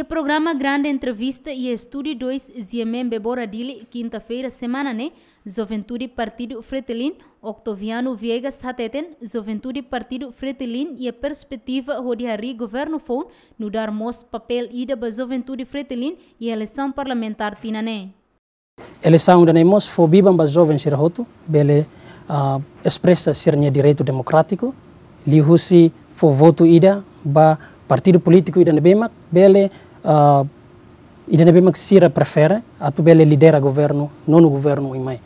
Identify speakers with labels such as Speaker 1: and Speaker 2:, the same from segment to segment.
Speaker 1: o programa Grande Entrevista e Estúdio 2 Ziemem Beboradili, quinta-feira, semana, né? Juventude Partido Fretilin, Octaviano Viegas Hateten, Juventude Partido Fretilin e a perspectiva Rodiari Governo Fon, no dar mos papel ida ba Juventude Fretilin e eleição parlamentar tinané.
Speaker 2: Eleição da Nemos foi viva ba jovem Sirahoto, bele uh, expressa sirnya direito democrático, russi foi voto ida ba partido político ida nebemak, bele uh, ah, idene be maksira prefere atu bele lidera governo non o governo imai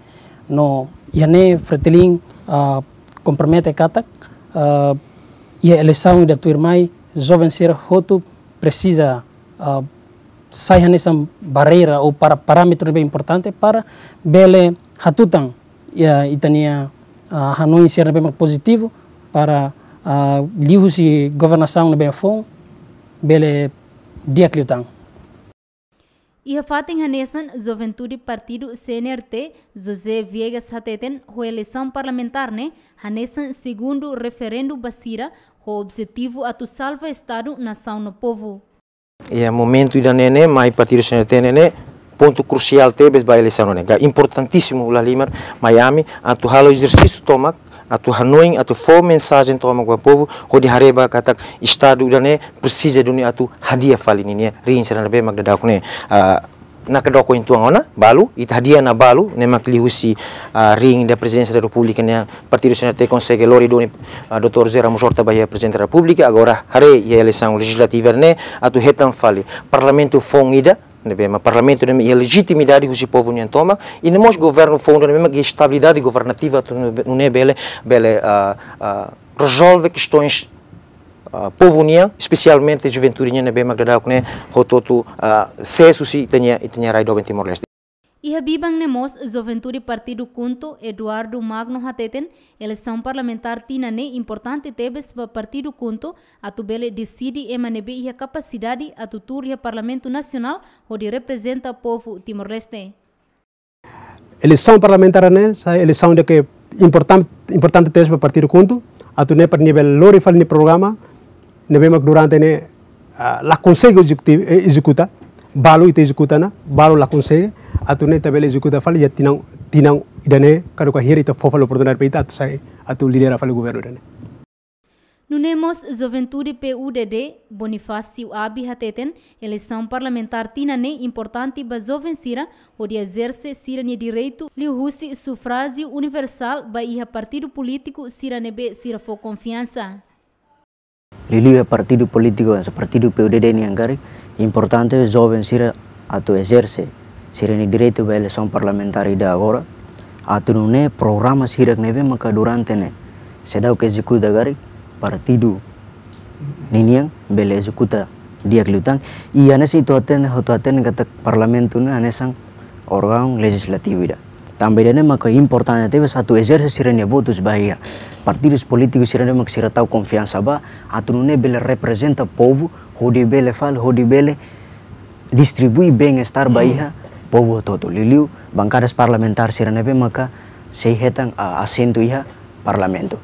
Speaker 2: no iane freteling uh, ah, compromete katak uh, ia eleição da tua irmã jovem ser roto precisa uh, sair nessa barreira ou para parâmetro bem importante para bele hatutan ia itania uh, hanoi ser bem positivo para uh, livros e governação bem fom bele Diacliutang.
Speaker 1: a fatin Hanesan, Juventude Partido CNRT, José Viegas Hateten, ho eleição parlamentar, né? Hanesan, segundo referendo Basira, o objetivo a tu salva Estado, nação no povo.
Speaker 3: E é momento da nene, mas Partido CNRT nene, ponto crucial tebes ba eleição nene. Importantíssimo la Lima, Miami, a tu halo exercício tomac, atu Hanoi, atu fo mensagem to com o povo, o Hareba katak istadu dane persija dunia atu hadiah falin ini ya, sana be magda dakune. na kedoko intu ona balu it hadia na balu ne lihusi uh, ring da presiden sa republik ne partido te konsege lori doni uh, zera musorta bahia presiden republik agora hare ia lesang legislativa ne atu hetan fali parlamento fongida o Parlamento e a legitimidade que o povo não toma e não o governo fundo a estabilidade governativa não é bela bela resolve questões Uh, povo unia, especialmente juventude unia na bem agradável, não né, rototo, uh, se susi, e tenha raio do Timor-Leste.
Speaker 1: E Habibang Nemos Juventude Partido Kunto Eduardo Magno Hateten, eleição parlamentar tina ne importante tebes ba Partido Kunto, atubele decide emanebe ia capacidade atutur ia Parlamento Nacional, onde representa o povo Timor-Leste.
Speaker 2: Eleição parlamentar ne, sa eleição de que importante importante tebes ba Partido Kunto, atu ne para nível lori fal ni programa, ne durante ne uh, la consegue executa, eh, balo ite executa na, balo la consegue, Atu atune tabele jukuta fal ya tinang tinang idane kadu ka heri ta fofalo pordonar pe ita sai atu lidera fal governo dane
Speaker 1: Nunemos Juventude PUDD Bonifacio Abi Hateten, eleição parlamentar ne importante ba jovem sira, onde exerce sira ne direito husi sufrazio universal ba iha partido político sira be sira fo confiança.
Speaker 4: Lilia partido político, partido PUDD ni angari, importante jovem sira atu exerce sirene direito bele son parlamentari da agora Atunune ne programa sirak neve maka durante ne sedau ke da gari partido niniang bele executa dia kelutang iya ne situ aten hoto aten kata parlamentu ne ane sang organ legislatif ida dene maka importante teve satu ejerse sirene votus bahia partidus politikus sirene maka tau konfiansa ba Atunune ne bele representa povo hodi bele fal hodi bele distribui bem-estar bahia mm povo toto liliu bancadas parlamentar siranebe maka sei hetang a iha parlamento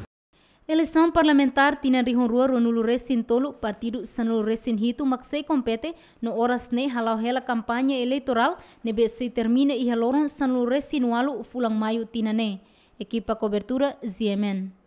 Speaker 1: Eleição parlamentar tina rihon rua ronulu resin tolu partido sanulu resin hitu maksai kompete no oras ne halau hela kampanye eleitoral nebe se termina iha loron sanulu resin walu fulang mayu tina ne. Equipa cobertura ZMN.